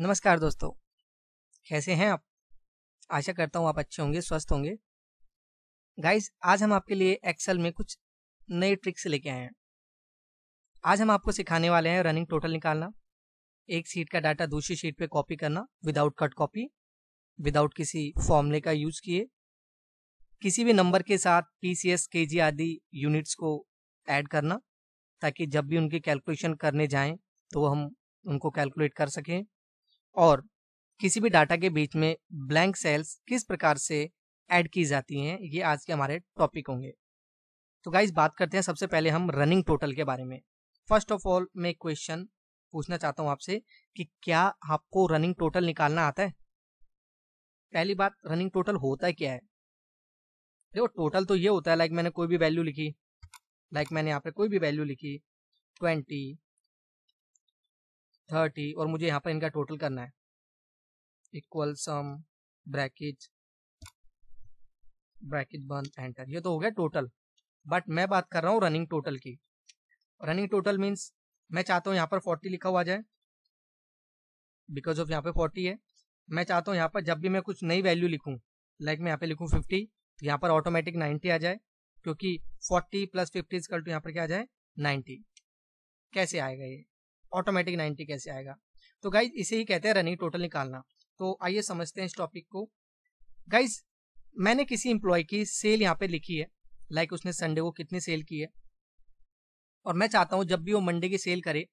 नमस्कार दोस्तों कैसे हैं आप आशा करता हूँ आप अच्छे होंगे स्वस्थ होंगे गाइस आज हम आपके लिए एक्सेल में कुछ नए ट्रिक्स लेके आए हैं आज हम आपको सिखाने वाले हैं रनिंग टोटल निकालना एक सीट का डाटा दूसरी शीट पे कॉपी करना विदाउट कट कॉपी विदाउट किसी फॉर्मूले का यूज़ किए किसी भी नंबर के साथ पी सी एस के जी आदि यूनिट्स को ऐड करना ताकि जब भी उनकी कैलकुलेशन करने जाएं तो हम उनको कैलकुलेट कर सकें और किसी भी डाटा के बीच में ब्लैंक सेल्स किस प्रकार से ऐड की जाती हैं ये आज के हमारे टॉपिक होंगे तो गाइज बात करते हैं सबसे पहले हम रनिंग टोटल के बारे में फर्स्ट ऑफ ऑल मैं एक क्वेश्चन पूछना चाहता हूँ आपसे कि क्या आपको रनिंग टोटल निकालना आता है पहली बात रनिंग टोटल होता है क्या है देखो टोटल तो ये होता है लाइक मैंने कोई भी वैल्यू लिखी लाइक मैंने यहाँ पे कोई भी वैल्यू लिखी ट्वेंटी थर्टी और मुझे यहाँ पर इनका टोटल करना है इक्वल सम ब्रैकेट ब्रैकेट बंद एंटर ये तो हो गया टोटल बट मैं बात कर रहा हूँ रनिंग टोटल की रनिंग टोटल मीन्स मैं चाहता हूँ यहाँ पर फोर्टी लिखा हुआ जाए बिकॉज ऑफ यहाँ पे फोर्टी है मैं चाहता हूँ यहाँ पर जब भी मैं कुछ नई वैल्यू लिखूँ लाइक मैं यहाँ पे लिखूँ फिफ्टी तो यहाँ पर ऑटोमेटिक नाइन्टी आ जाए क्योंकि forty plus fifty equal to यहाँ पर क्या आ जाए नाइन्टी कैसे आएगा ये ऑटोमेटिक 90 कैसे आएगा तो गाइज इसे ही कहते हैं रनिंग टोटल निकालना तो आइए समझते हैं इस टॉपिक को गाइज मैंने किसी एम्प्लॉय की सेल यहाँ पे लिखी है लाइक उसने संडे को कितनी सेल की है और मैं चाहता हूँ जब भी वो मंडे की सेल करे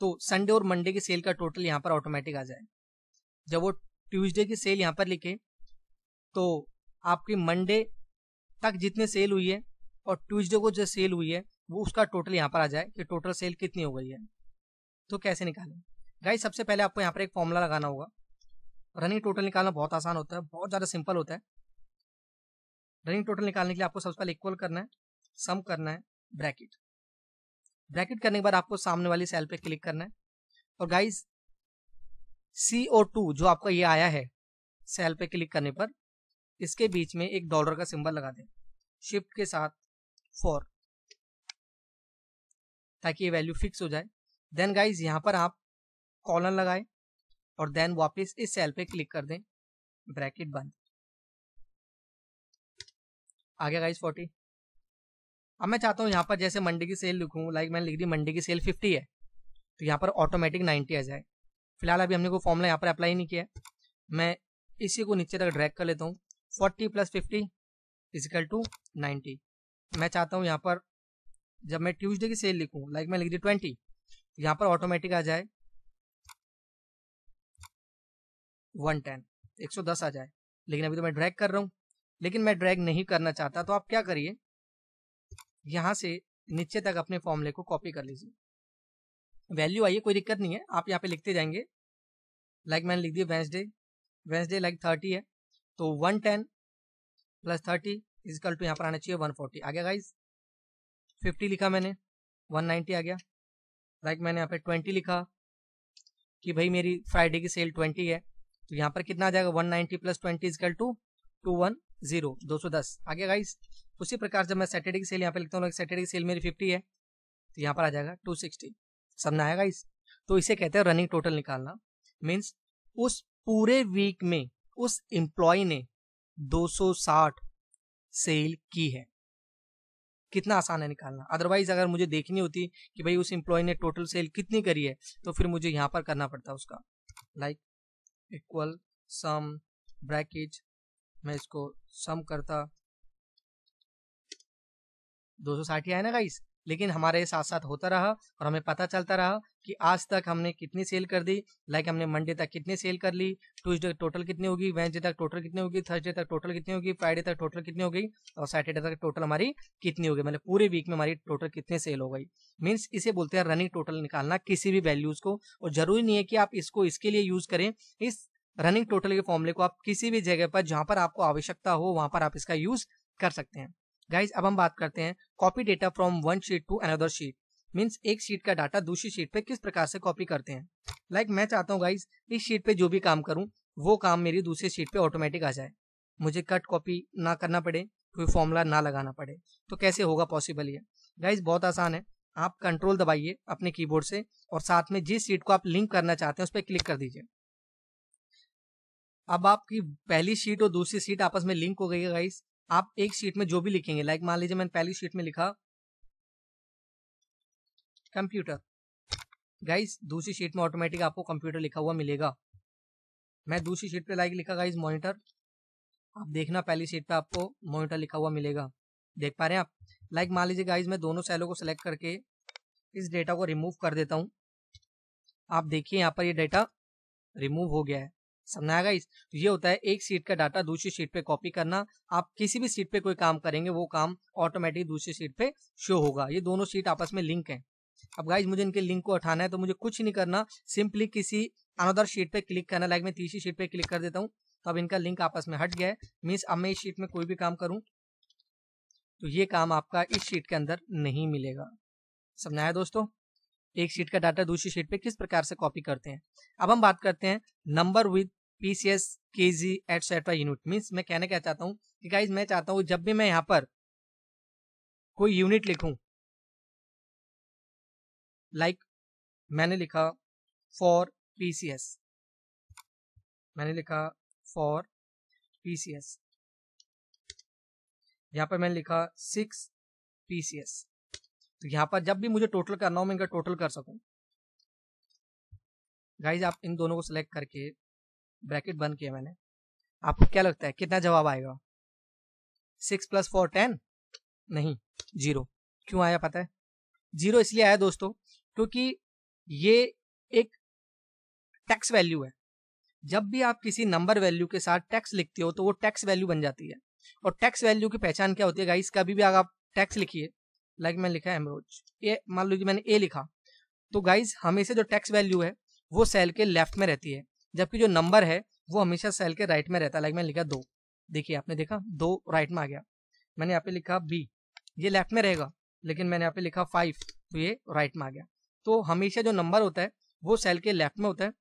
तो संडे और मंडे की सेल का टोटल यहाँ पर ऑटोमेटिक आ जाए जब वो ट्यूजडे की सेल यहाँ पर लिखे तो आपकी मंडे तक जितने सेल हुई है और ट्यूजडे को जो सेल हुई है वो उसका टोटल यहाँ पर आ जाए कि टोटल सेल कितनी हो गई है तो कैसे निकालें गाइस सबसे पहले आपको यहाँ पर एक फॉर्मूला लगाना होगा रनिंग टोटल निकालना बहुत आसान होता है बहुत ज़्यादा सिंपल होता है रनिंग टोटल निकालने के लिए आपको सबसे पहले इक्वल करना है सम करना है ब्रैकेट ब्रैकेट करने के बाद आपको सामने वाली सेल पे क्लिक करना है और गाइस टू जो आपका ये आया है सेल पे क्लिक करने पर इसके बीच में एक डॉलर का सिंबल लगा दें शिफ्ट के साथ फोर ताकि ये वैल्यू फिक्स हो जाए देन गाइज यहाँ पर आप कॉलन लगाए और देन वापस इस सेल पे क्लिक कर दें ब्रैकेट बंद आ गया गाइज फोर्टी अब मैं चाहता हूँ यहाँ पर जैसे मंडे की सेल लिखूँ लाइक मैंने लिख दी मंडे की सेल फिफ्टी है तो यहाँ पर ऑटोमेटिक नाइन्टी आ जाए फिलहाल अभी हमने को फॉर्मूला यहाँ पर अप्लाई नहीं किया मैं इसी को नीचे तक ड्रैक कर लेता हूँ forty plus fifty equal to ninety मैं चाहता हूँ यहाँ पर जब मैं ट्यूजडे की सेल लिखूँ लाइक मैं लिख दी ट्वेंटी यहां पर ऑटोमेटिक आ जाए वन टेन एक सौ दस आ जाए लेकिन अभी तो मैं ड्रैग कर रहा हूं लेकिन मैं ड्रैग नहीं करना चाहता तो आप क्या करिए यहां से नीचे तक अपने फॉर्मूले को कॉपी कर लीजिए वैल्यू आइए कोई दिक्कत नहीं है आप यहाँ पे लिखते जाएंगे लाइक like मैंने लिख दिया वेंसडे वेंसडे लाइक थर्टी है तो one ten plus thirty equal to यहाँ पर आना चाहिए वन फोर्टी आ गया गाइज फिफ्टी लिखा मैंने वन नाइन्टी आ गया लाइक मैंने यहाँ पे ट्वेंटी लिखा कि भाई मेरी फ्राइडे की सेल ट्वेंटी है तो यहाँ पर कितना आ जाएगा one ninety plus twenty equal to two one zero दो सौ दस आ गया गाइस उसी प्रकार जब मैं सैटरडे की सेल यहाँ पे लिखता हूँ सैटरडे की सेल मेरी फिफ्टी है तो यहाँ पर आ जाएगा टू सिक्सटी समझ आएगा इस तो इसे कहते हैं रनिंग टोटल निकालना मीन्स उस पूरे वीक में उस एम्प्लॉय ने 260 सेल की है कितना आसान है निकालना अदरवाइज अगर मुझे देखनी होती कि भाई उस एम्प्लॉय ने टोटल सेल कितनी करी है तो फिर मुझे यहाँ पर करना पड़ता उसका लाइक इक्वल सम ब्रैकेज मैं इसको सम करता दो सौ साठ आया ना गाइस लेकिन हमारे साथ साथ होता रहा और हमें पता चलता रहा कि आज तक हमने कितनी सेल कर दी लाइक हमने मंडे तक कितनी सेल कर ली ट्यूजडे तक टोटल कितनी होगी वेंसडे तक टोटल कितनी होगी थर्सडे तक टोटल कितनी होगी फ्राइडे तक टोटल कितनी हो गई और सैटरडे तक टोटल हमारी कितनी होगी मतलब पूरे वीक में हमारी टोटल कितनी सेल हो गई मीन्स इसे बोलते हैं रनिंग टोटल निकालना किसी भी वैल्यूज को और जरूरी नहीं है कि आप इसको इसके लिए यूज करें इस रनिंग टोटल के फॉर्मूले को आप किसी भी जगह पर जहां पर आपको आवश्यकता हो वहां पर आप इसका यूज कर सकते हैं गाइज अब हम बात करते हैं copy data from one sheet to another sheet means एक शीट का डाटा दूसरी शीट पे किस प्रकार से कॉपी करते हैं लाइक like मैं चाहता हूँ गाइज इस शीट पे जो भी काम करूँ वो काम मेरी दूसरी शीट पे ऑटोमेटिक आ जाए मुझे कट कॉपी ना करना पड़े कोई फॉर्मूला ना लगाना पड़े तो कैसे होगा पॉसिबल ये गाइज बहुत आसान है आप कंट्रोल दबाइए अपने कीबोर्ड से और साथ में जिस शीट को आप लिंक करना चाहते हैं उस पर क्लिक कर दीजिए अब आपकी पहली शीट और दूसरी शीट आपस में लिंक हो गई है गाइस आप एक शीट में जो भी लिखेंगे लाइक मान लीजिए मैंने पहली शीट में लिखा कंप्यूटर गाइस दूसरी शीट में ऑटोमेटिक आपको कंप्यूटर लिखा हुआ मिलेगा मैं दूसरी शीट पे लाइक लिखा गाइस मॉनिटर आप देखना पहली शीट पे आपको मॉनिटर लिखा हुआ मिलेगा देख पा रहे हैं आप लाइक मान लीजिए गाइज मैं दोनों सेलों को सिलेक्ट करके इस डेटा को रिमूव कर देता हूँ आप देखिए यहाँ पर ये डेटा रिमूव हो गया है समझ आएगा तो ये होता है एक सीट का डाटा दूसरी सीट पे कॉपी करना आप किसी भी सीट पे कोई काम करेंगे वो काम ऑटोमेटिक दूसरी सीट पे शो होगा ये दोनों सीट आपस में लिंक है अब गाइज मुझे इनके लिंक को उठाना है तो मुझे कुछ नहीं करना सिंपली किसी अनदर शीट पे क्लिक करना लाइक मैं तीसरी शीट पे क्लिक कर देता हूँ तो अब इनका लिंक आपस में हट गया है मीन्स अब मैं इस शीट में कोई भी काम करूँ तो ये काम आपका इस शीट के अंदर नहीं मिलेगा समझाया दोस्तों एक शीट का डाटा दूसरी शीट पे किस प्रकार से कॉपी करते हैं अब हम बात करते हैं number with P C S के जी एटसेट्रा यूनिट मीन्स मैं कहना क्या चाहता हूँ कि गाइज मैं चाहता हूँ जब भी मैं यहाँ पर कोई यूनिट लिखूँ लाइक like, मैंने लिखा फॉर पीसीएस मैंने लिखा फॉर पीसीएस यहाँ पर मैंने लिखा सिक्स पीसीएस तो यहाँ पर जब भी मुझे टोटल करना हो मैं इनका टोटल कर सकूँ गाइज आप इन दोनों को सिलेक्ट करके ब्रैकेट बंद किया मैंने आपको क्या लगता है कितना जवाब आएगा सिक्स प्लस फोर टेन नहीं जीरो क्यों आया पता है जीरो इसलिए आया दोस्तों क्योंकि ये एक टैक्स वैल्यू है जब भी आप किसी नंबर वैल्यू के साथ टैक्स लिखते हो तो वो टैक्स वैल्यू बन जाती है और टैक्स वैल्यू की पहचान क्या होती है गाइस कभी भी अगर आप टैक्स लिखिए लाइक मैंने लिखा है एमरोज ए मान कि मैंने ए लिखा तो गाइज हमेशा जो टैक्स वैल्यू है वो सेल के लेफ्ट में रहती है जबकि जो नंबर है वो हमेशा सेल के राइट में रहता है लाइक मैंने लिखा दो देखिए आपने देखा दो राइट में आ गया मैंने यहाँ पे लिखा बी ये लेफ्ट में रहेगा लेकिन मैंने यहाँ पे लिखा फाइव तो ये राइट में आ गया तो हमेशा जो नंबर होता है वो सेल के लेफ्ट में होता है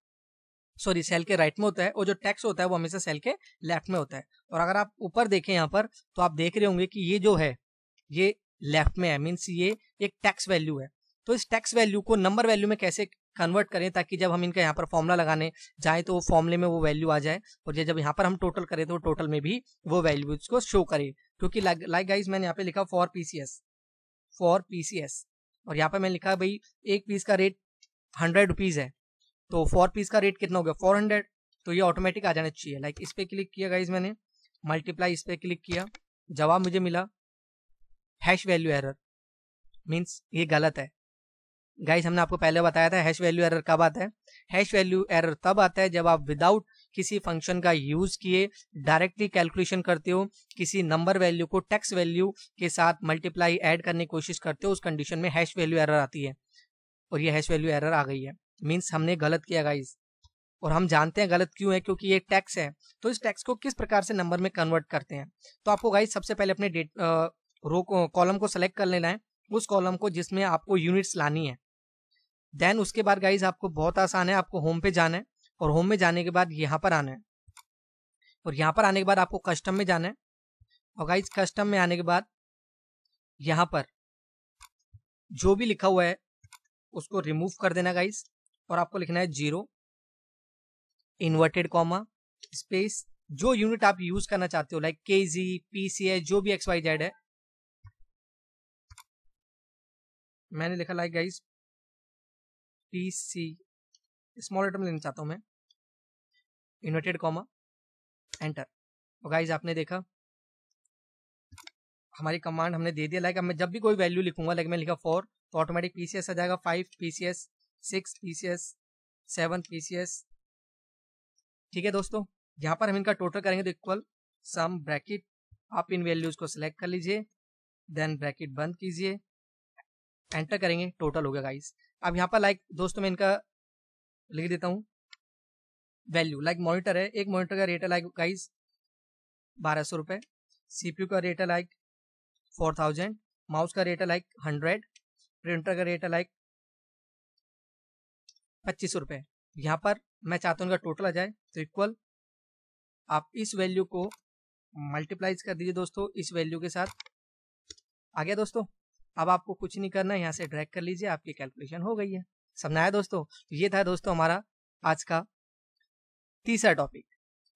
सॉरी सेल के राइट में होता है और जो टैक्स होता है वो हमेशा सेल के लेफ्ट में होता है और अगर आप ऊपर देखें यहाँ पर तो आप देख रहे होंगे कि ये जो है ये लेफ्ट में है मीन्स ये एक टैक्स वैल्यू है तो इस टैक्स वैल्यू को नंबर वैल्यू में कैसे कन्वर्ट करें ताकि जब हम इनका यहाँ पर फॉर्मुला लगाने जाए तो वो फॉर्मुले में वो वैल्यू आ जाए और जब यहाँ पर हम टोटल करें तो टोटल में भी वो वैल्यूज को शो करें क्योंकि लाइक गाइज मैंने यहाँ पे लिखा फॉर पीसीएस फॉर पीसीएस और यहाँ पे मैंने लिखा भाई एक पीस का रेट हंड्रेड रुपीज़ है तो फोर पीस का रेट कितना हो गया फोर हंड्रेड तो ये ऑटोमेटिक आ जाना चाहिए लाइक इस पर क्लिक किया गाइज मैंने मल्टीप्लाई इस पर क्लिक किया जवाब मुझे मिला हैश वैल्यू एरर मीन्स ये गलत है गाइज हमने आपको पहले बताया था हैश वैल्यू एरर कब आता है हैश वैल्यू एरर तब आता है जब आप विदाउट किसी फंक्शन का यूज किए डायरेक्टली कैलकुलेशन करते हो किसी नंबर वैल्यू को टैक्स वैल्यू के साथ मल्टीप्लाई ऐड करने की कोशिश करते हो उस कंडीशन में हैश वैल्यू एरर आती है और ये हैश वैल्यू एरर आ गई है मीन्स हमने गलत किया गाइज और हम जानते हैं गलत क्यों है क्योंकि ये टैक्स है तो इस टैक्स को किस प्रकार से नंबर में कन्वर्ट करते हैं तो आपको गाइज सबसे पहले अपने डेट रो कॉलम को सेलेक्ट कर लेना है उस कॉलम को जिसमें आपको यूनिट्स लानी है देन उसके बाद गाइज आपको बहुत आसान है आपको होम पे जाना है और होम में जाने के बाद यहाँ पर आना है और यहाँ पर आने के बाद आपको कस्टम में जाना है और गाइज कस्टम में आने के बाद यहाँ पर जो भी लिखा हुआ है उसको रिमूव कर देना गाइज और आपको लिखना है जीरो इन्वर्टेड कॉमा स्पेस जो यूनिट आप यूज करना चाहते हो लाइक के जी पी सी है जो भी एक्स वाई जेड है मैंने लिखा like guys P C small item लेना चाहता हूँ मैं इन्वर्टेड कॉमा एंटर तो गाइज आपने देखा हमारी कमांड हमने दे दिया लाइक मैं जब भी कोई वैल्यू लिखूंगा लाइक मैं लिखा फोर तो ऑटोमेटिक पीसीएस आ जाएगा five PCS six PCS seven PCS ठीक है दोस्तों यहाँ पर हम इनका टोटल करेंगे तो इक्वल सम ब्रैकेट आप इन वैल्यूज को सिलेक्ट कर लीजिए देन ब्रैकेट बंद कीजिए एंटर करेंगे टोटल हो गया गाइस अब यहाँ पर लाइक दोस्तों मैं इनका लिख देता हूँ वैल्यू लाइक मॉनिटर है एक मॉनिटर का रेट है लाइक गाइस बारह सौ रुपये सीपीयू का रेट है लाइक फोर थाउजेंड माउस का रेट है लाइक हंड्रेड प्रिंटर का रेट है लाइक पच्चीस रुपये यहाँ पर मैं चाहता हूँ इनका टोटल आ जाए तो इक्वल आप इस वैल्यू को मल्टीप्लाइज कर दीजिए दोस्तों इस वैल्यू के साथ आ गया दोस्तों अब आपको कुछ नहीं करना है यहाँ से ड्रैग कर लीजिए आपकी कैलकुलेशन हो गई है समझाया दोस्तों ये था दोस्तों हमारा आज का तीसरा टॉपिक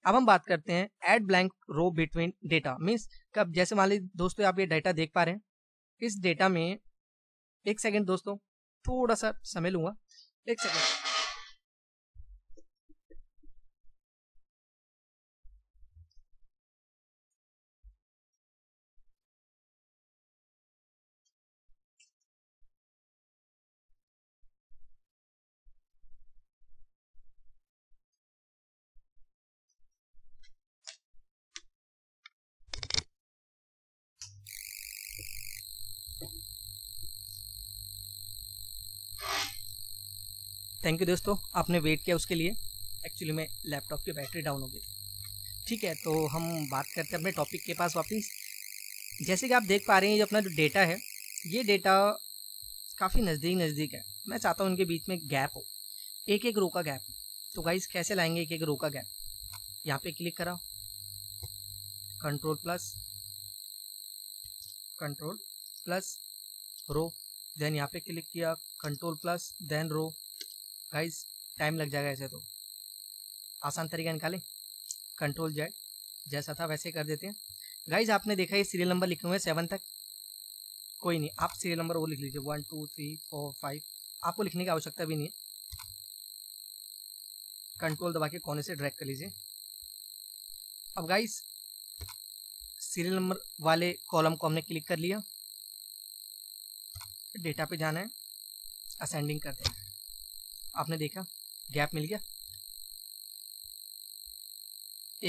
अब हम बात करते हैं add blank row between data means कब जैसे मान लीजिए दोस्तों आप ये डेटा देख पा रहे हैं इस डेटा में एक सेकेंड दोस्तों थोड़ा सा समय लूंगा एक सेकेंड थैंक यू दोस्तों आपने वेट किया उसके लिए एक्चुअली में लैपटॉप की बैटरी डाउन हो गई थी ठीक है तो हम बात करते हैं अपने टॉपिक के पास वापस जैसे कि आप देख पा रहे हैं ये अपना जो डेटा है ये डेटा काफ़ी नज़दीक नज़दीक है मैं चाहता हूँ इनके बीच में गैप हो एक एक रो का गैप तो गाइज कैसे लाएंगे एक एक रो का गैप यहाँ पे क्लिक करा control plus control plus row then यहाँ पे क्लिक किया control plus then row guys time लग जाएगा ऐसे तो आसान तरीका निकालें कंट्रोल जेड जैसा था वैसे कर देते हैं गाइज आपने देखा ये सीरियल नंबर लिखे हुए हैं सेवन तक कोई नहीं आप सीरियल नंबर वो लिख लीजिए one two three four five आपको लिखने की आवश्यकता भी नहीं है कंट्रोल दबा के कोने से ड्रैग कर लीजिए अब गाइस सीरियल नंबर वाले कॉलम को हमने क्लिक कर लिया डेटा पे जाना है असेंडिंग करते हैं आपने देखा गैप मिल गया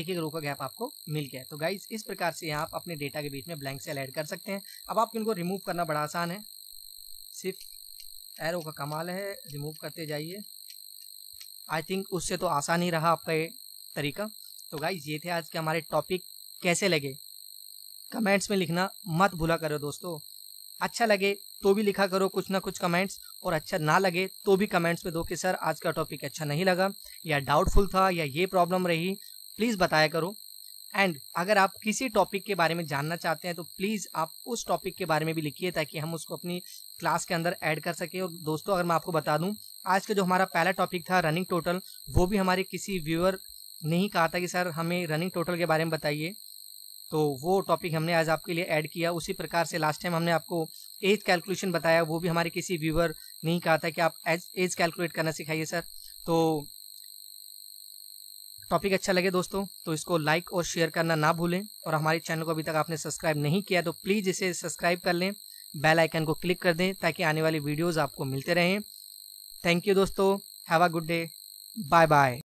एक एक रो का गैप आपको मिल गया तो गाइज इस प्रकार से आप अपने डेटा के बीच में ब्लैंक सेल ऐड कर सकते हैं अब आपको इनको रिमूव करना बड़ा आसान है सिर्फ एरो का कमाल है रिमूव करते जाइए आई थिंक उससे तो आसान ही रहा आपका ये तरीका तो गाइज ये थे आज के हमारे टॉपिक कैसे लगे कमेंट्स में लिखना मत भूला करो दोस्तों अच्छा लगे तो भी लिखा करो कुछ ना कुछ कमेंट्स और अच्छा ना लगे तो भी कमेंट्स में दो कि सर आज का टॉपिक अच्छा नहीं लगा या डाउटफुल था या ये प्रॉब्लम रही प्लीज़ बताया करो एंड अगर आप किसी टॉपिक के बारे में जानना चाहते हैं तो प्लीज़ आप उस टॉपिक के बारे में भी लिखिए ताकि हम उसको अपनी क्लास के अंदर ऐड कर सकें और दोस्तों अगर मैं आपको बता दूं आज का जो हमारा पहला टॉपिक था रनिंग टोटल वो भी हमारे किसी व्यूअर ने ही कहा था कि सर हमें रनिंग टोटल के बारे में बताइए तो वो टॉपिक हमने आज आपके लिए ऐड किया उसी प्रकार से लास्ट टाइम हमने आपको एज कैलकुलेशन बताया वो भी हमारे किसी व्यूअर नहीं कहा था कि आप एज एज कैलकुलेट करना सिखाइए सर तो टॉपिक अच्छा लगे दोस्तों तो इसको लाइक और शेयर करना ना भूलें और हमारे चैनल को अभी तक आपने सब्सक्राइब नहीं किया तो प्लीज़ इसे सब्सक्राइब कर लें बेल आइकन को क्लिक कर दें ताकि आने वाली वीडियोज़ आपको मिलते रहें थैंक यू दोस्तों have a good day bye bye